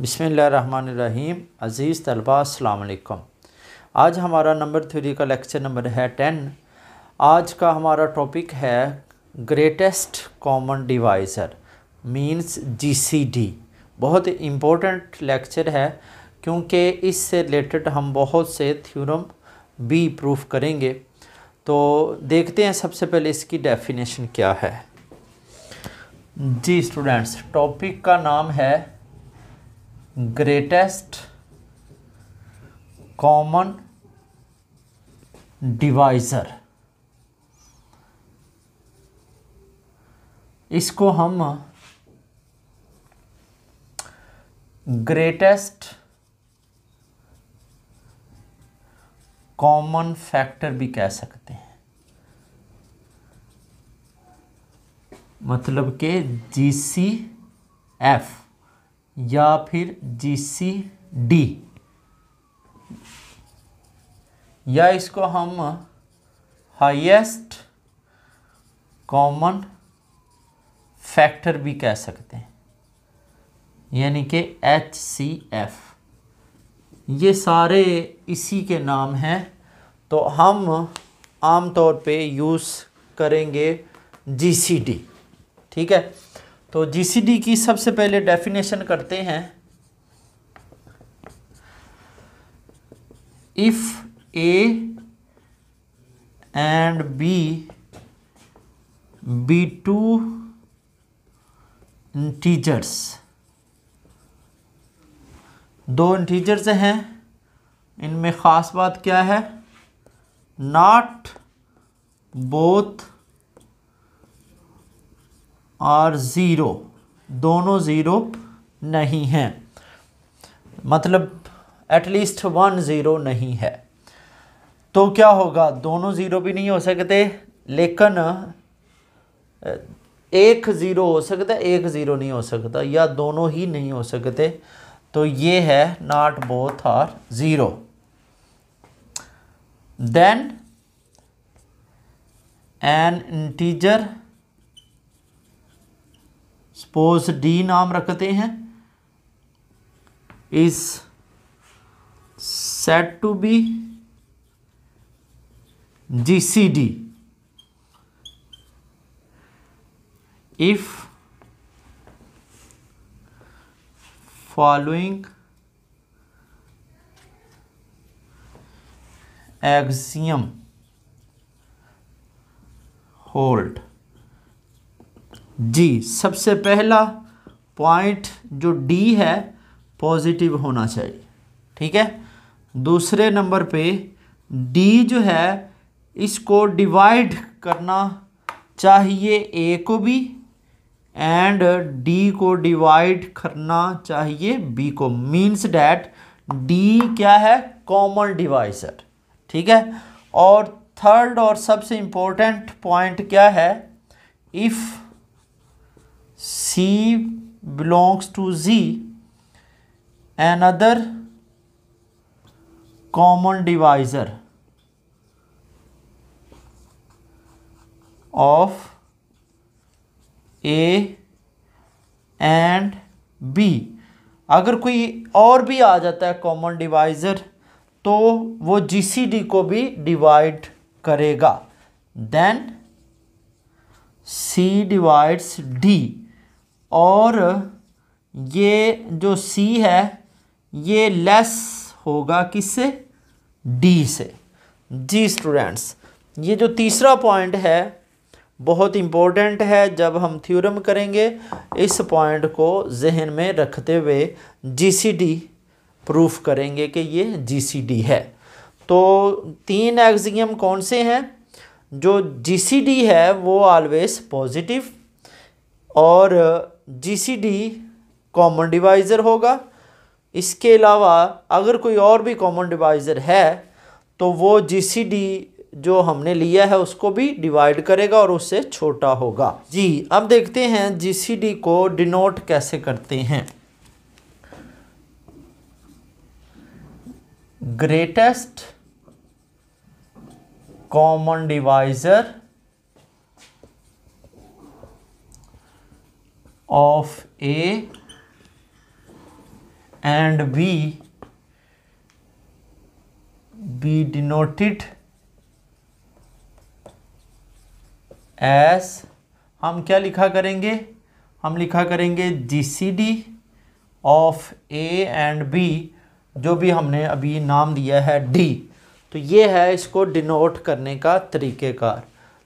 बिसमीम अज़ीज़ तलबा अलकुम आज हमारा नंबर थ्री का लेक्चर नंबर है टेन आज का हमारा टॉपिक है greatest common divisor means GCD बहुत इम्पोर्टेंट लेक्चर है क्योंकि इससे रिलेटेड हम बहुत से थ्योरम भी प्रूफ करेंगे तो देखते हैं सबसे पहले इसकी डेफिनेशन क्या है जी स्टूडेंट्स टॉपिक का नाम है ग्रेटेस्ट कॉमन डिवाइजर इसको हम ग्रेटेस्ट कॉमन फैक्टर भी कह सकते हैं मतलब के जी सी एफ या फिर जीसीडी या इसको हम हाईएस्ट कॉमन फैक्टर भी कह सकते हैं यानी कि एच सी एफ ये सारे इसी के नाम हैं तो हम आम तौर पे यूज़ करेंगे जी सी डी ठीक है तो जीसीडी की सबसे पहले डेफिनेशन करते हैं if A and B be two integers दो इंटीजर्स हैं इनमें ख़ास बात क्या है नॉट बोथ और ज़ीरो दोनों ज़ीरो नहीं हैं मतलब एटलीस्ट वन ज़ीरो नहीं है तो क्या होगा दोनों ज़ीरो भी नहीं हो सकते लेकिन एक ज़ीरो हो सकता है एक ज़ीरो नहीं हो सकता या दोनों ही नहीं हो सकते तो ये है not both are zero then an integer suppose D नाम रखते हैं इस set to be G C D if following axiom hold जी सबसे पहला पॉइंट जो डी है पॉजिटिव होना चाहिए ठीक है दूसरे नंबर पे डी जो है इसको डिवाइड करना चाहिए ए को भी एंड डी को डिवाइड करना चाहिए बी को मीन्स डैट डी क्या है कॉमन डिवाइसर ठीक है और थर्ड और सबसे इम्पोर्टेंट पॉइंट क्या है if C belongs to Z another common divisor of A and B अगर कोई और भी आ जाता है कॉमन डिवाइज़र तो वो जी सी डी को भी डिवाइड करेगा देन सी डिवाइड्स डी और ये जो सी है ये लेस होगा किससे डी से जी स्टूडेंट्स ये जो तीसरा पॉइंट है बहुत इम्पोर्टेंट है जब हम थ्योरम करेंगे इस पॉइंट को जहन में रखते हुए जीसीडी प्रूफ करेंगे कि ये जीसीडी है तो तीन एग्जियम कौन से हैं जो जीसीडी है वो ऑलवेज पॉजिटिव और जीसीडी कॉमन डिवाइज़र होगा इसके अलावा अगर कोई और भी कॉमन डिवाइज़र है तो वो जीसीडी जो हमने लिया है उसको भी डिवाइड करेगा और उससे छोटा होगा जी अब देखते हैं जीसीडी को डिनोट कैसे करते हैं greatest common divisor of A and B be denoted as हम क्या लिखा करेंगे हम लिखा करेंगे G C D of A and B जो भी हमने अभी नाम दिया है डी तो ये है इसको डिनोट करने का तरीक़ेकार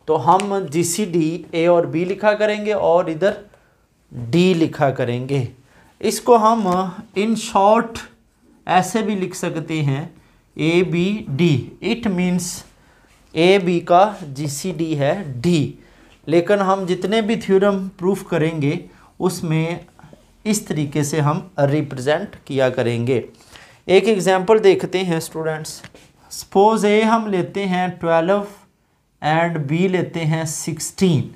तो हम जी सी डी ए और बी लिखा करेंगे और इधर डी लिखा करेंगे इसको हम इन शॉर्ट ऐसे भी लिख सकते हैं A B D it means A B का जी सी डी है डी लेकिन हम जितने भी थ्योरम प्रूफ करेंगे उसमें इस तरीके से हम रिप्रेजेंट किया करेंगे एक एग्जांपल देखते हैं स्टूडेंट्स सपोज ए हम लेते हैं ट्वेल्व एंड बी लेते हैं सिक्सटीन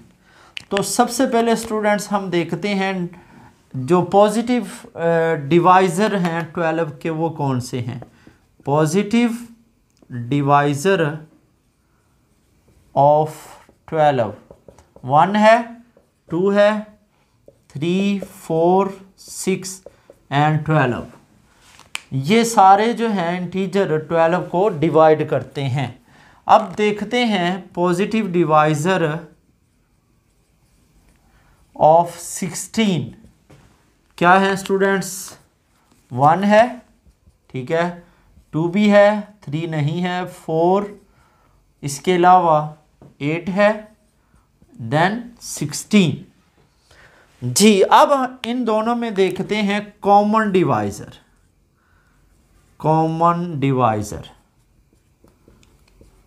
तो सबसे पहले स्टूडेंट्स हम देखते हैं जो पॉजिटिव डिवाइज़र हैं ट्वेल्व के वो कौन से हैं positive divisor of twelve one है टू है three four six and twelve ये सारे जो हैं इंटीजर ट्वेल्व को डिवाइड करते हैं अब देखते हैं पॉजिटिव डिवाइज़र ऑफ सिक्सटीन क्या है स्टूडेंट्स वन है ठीक है टू भी है थ्री नहीं है फोर इसके अलावा एट है देन सिक्सटीन जी अब इन दोनों में देखते हैं कॉमन डिवाइज़र कॉमन डिवाइज़र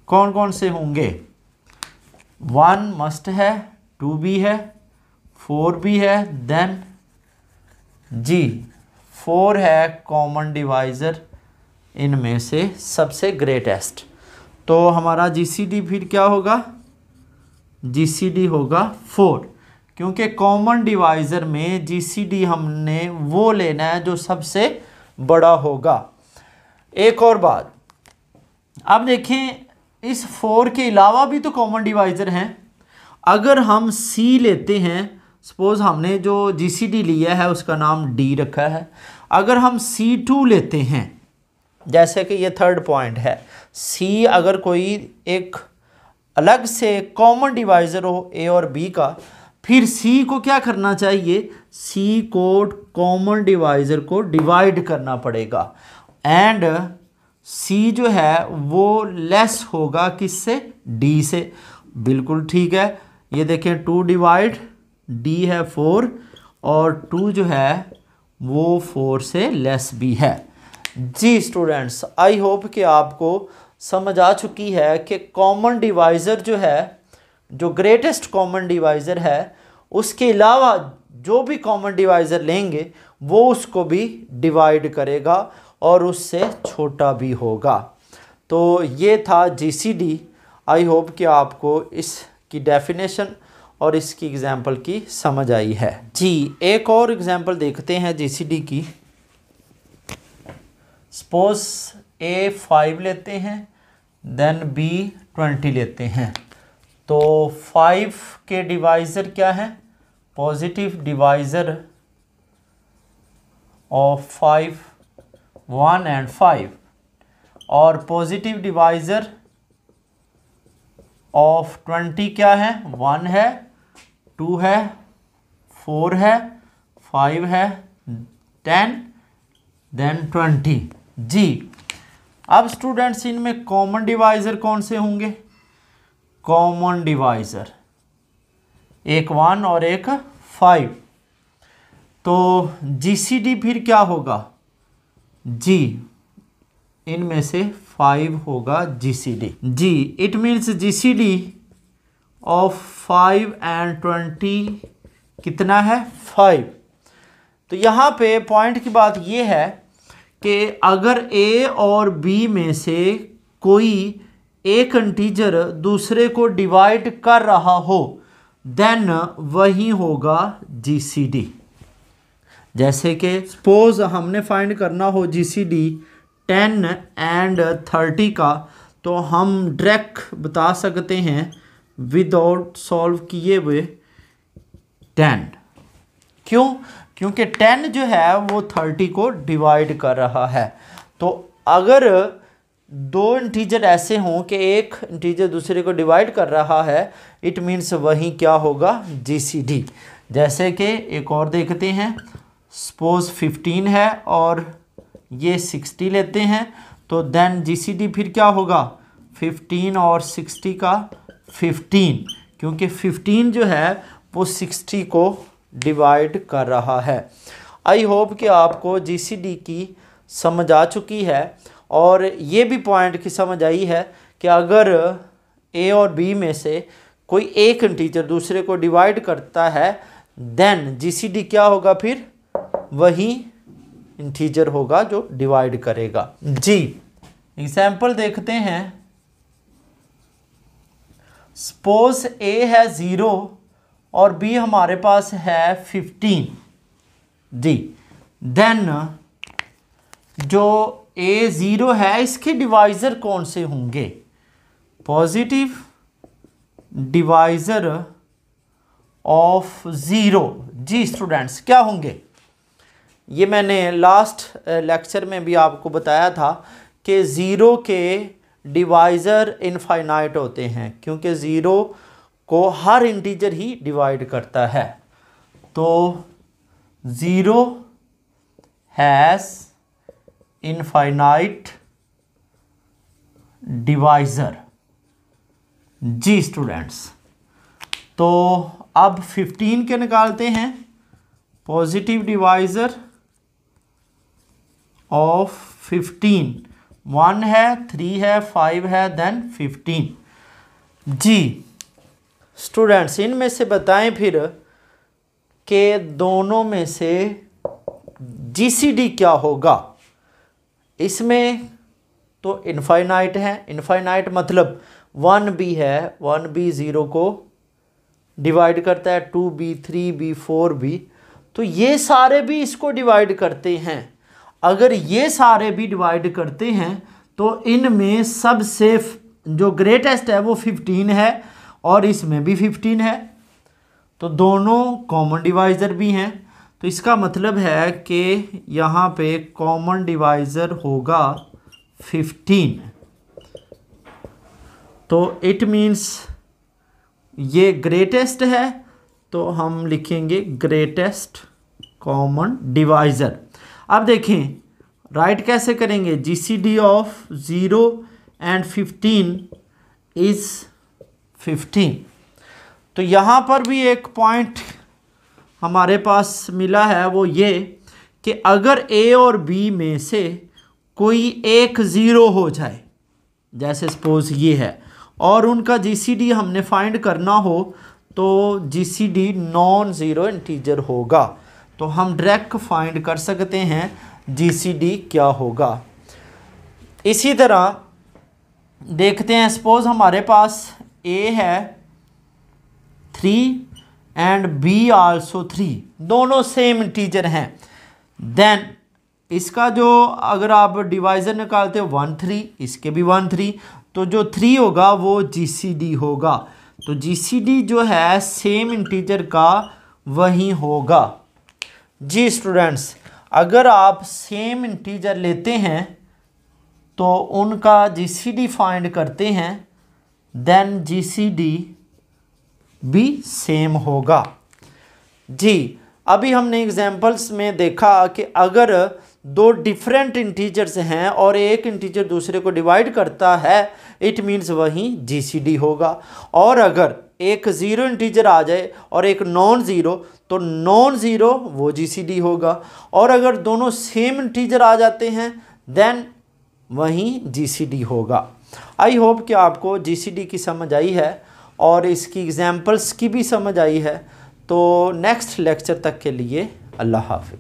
कौन कौन से होंगे वन मस्ट है टू भी है फोर भी है देन जी फोर है कॉमन डिवाइज़र इनमें से सबसे ग्रेटेस्ट तो हमारा जीसीडी फिर क्या होगा जीसीडी होगा फोर क्योंकि कॉमन डिवाइज़र में जीसीडी हमने वो लेना है जो सबसे बड़ा होगा एक और बात अब देखें इस फोर के अलावा भी तो कॉमन डिवाइज़र हैं अगर हम सी लेते हैं सपोज़ हमने जो डी लिया है उसका नाम डी रखा है अगर हम सी टू लेते हैं जैसे कि ये थर्ड पॉइंट है सी अगर कोई एक अलग से कॉमन डिवाइज़र हो ए और बी का फिर सी को क्या करना चाहिए सी को कॉमन डिवाइज़र को डिवाइड करना पड़ेगा एंड सी जो है वो लेस होगा किससे डी से बिल्कुल ठीक है ये देखें टू डिवाइड डी है फोर और टू जो है वो फोर से लेस भी है जी स्टूडेंट्स आई होप कि आपको समझ आ चुकी है कि कॉमन डिवाइज़र जो है जो ग्रेटेस्ट कॉमन डिवाइज़र है उसके अलावा जो भी कॉमन डिवाइज़र लेंगे वो उसको भी डिवाइड करेगा और उससे छोटा भी होगा तो ये था डी आई होप कि आपको इसकी डेफिनेशन और इसकी एग्ज़ाम्पल की समझ आई है जी एक और एग्ज़ाम्पल देखते हैं डी की सपोज ए फाइव लेते हैं देन बी ट्वेंटी लेते हैं तो फाइव के डिवाइज़र क्या है positive divisor of five one and five और पॉजिटिव डिवाइज़र ऑफ ट्वेंटी क्या है वन है टू है फोर है फाइव है टेन देन ट्वेंटी जी अब स्टूडेंट्स इनमें कॉमन डिवाइज़र कौन से होंगे कॉमन डिवाइज़र एक वन और एक फाइव तो जीसीडी फिर क्या होगा जी इनमें से फाइव होगा जीसीडी जी it means GCD of five and twenty कितना है फाइव तो यहाँ पे पॉइंट की बात ये है कि अगर ए और बी में से कोई एक इंटीजर दूसरे को डिवाइड कर रहा हो देन वही होगा जीसीडी जैसे कि सपोज हमने फाइंड करना हो जीसीडी टेन एंड थर्टी का तो हम डायरेक्ट बता सकते हैं विदाउट सॉल्व किए हुए टेन क्यों क्योंकि टेन जो है वो थर्टी को डिवाइड कर रहा है तो अगर दो इंटीजर ऐसे हों कि एक इंटीजर दूसरे को डिवाइड कर रहा है इट मीन्स वहीं क्या होगा जी जैसे कि एक और देखते हैं सपोज फिफ्टीन है और ये सिक्सटी लेते हैं तो देन जी फिर क्या होगा फिफ्टीन और सिक्सटी का फिफ्टीन क्योंकि फिफ्टीन जो है वो सिक्सटी को डिवाइड कर रहा है आई होप कि आपको जीसीडी की समझ आ चुकी है और ये भी पॉइंट की समझ आई है कि अगर ए और बी में से कोई एक टीचर दूसरे को डिवाइड करता है देन जीसीडी क्या होगा फिर वही इंटीजर होगा जो डिवाइड करेगा जी एग्जांपल देखते हैं सपोज ए है ज़ीरो और बी हमारे पास है फिफ्टीन जी देन जो ए ज़ीरो है इसके डिवाइज़र कौन से होंगे पॉजिटिव डिवाइज़र ऑफ ज़ीरो जी स्टूडेंट्स क्या होंगे ये मैंने लास्ट लेक्चर uh, में भी आपको बताया था कि ज़ीरो के डिवाइज़र इनफाइनाइट होते हैं क्योंकि ज़ीरो को हर इंटीजर ही डिवाइड करता है तो ज़ीरो हैज़ इनफाइनाइट डिवाइज़र जी स्टूडेंट्स तो अब 15 के निकालते हैं पॉजिटिव डिवाइज़र ऑफ 15 वन है थ्री है फाइव है देन फिफ्टीन जी स्टूडेंट्स इनमें से बताएं फिर के दोनों में से जीसीडी क्या होगा इसमें तो इनफाइनाइट है इनफाइनाइट मतलब वन बी है वन बी ज़ीरो को डिवाइड करता है टू बी थ्री बी फोर बी तो ये सारे भी इसको डिवाइड करते हैं अगर ये सारे भी डिवाइड करते हैं तो इनमें सबसे जो ग्रेटेस्ट है वो फिफ्टीन है और इसमें भी फिफ्टीन है तो दोनों कॉमन डिवाइज़र भी हैं तो इसका मतलब है कि यहाँ पे कॉमन डिवाइज़र होगा फिफ्टीन तो इट मीन्स ये ग्रेटेस्ट है तो हम लिखेंगे ग्रेटेस्ट कॉमन डिवाइज़र अब देखें राइट कैसे करेंगे G C D of zero and fifteen is fifteen तो यहाँ पर भी एक पॉइंट हमारे पास मिला है वो ये कि अगर ए और बी में से कोई एक ज़ीरो हो जाए जैसे सपोज़ ये है और उनका जीसीडी हमने फाइंड करना हो तो जीसीडी नॉन ज़ीरो इंटीजर होगा तो हम डायरेक्ट फाइंड कर सकते हैं जी क्या होगा इसी तरह देखते हैं सपोज हमारे पास ए है three and B also three दोनों सेम टीचर हैं देन इसका जो अगर आप डिवाइजर निकालते हो वन थ्री इसके भी वन थ्री तो जो थ्री होगा वो जी होगा तो जी जो है सेम इंटीजर का वही होगा जी स्टूडेंट्स अगर आप सेम इंटीजर लेते हैं तो उनका जीसीडी फाइंड करते हैं देन जीसीडी भी सेम होगा जी अभी हमने एग्जाम्पल्स में देखा कि अगर दो डिफरेंट इंटीजर्स हैं और एक इंटीजर दूसरे को डिवाइड करता है इट मीन्स वहीं जीसीडी होगा और अगर एक ज़ीरो इंटीजर आ जाए और एक नॉन ज़ीरो तो नॉन ज़ीरो वो जी होगा और अगर दोनों सेम इंटीजर आ जाते हैं देन वहीं जी होगा आई होप कि आपको जी की समझ आई है और इसकी एग्ज़ाम्पल्स की भी समझ आई है तो नेक्स्ट लेक्चर तक के लिए अल्लाह हाफि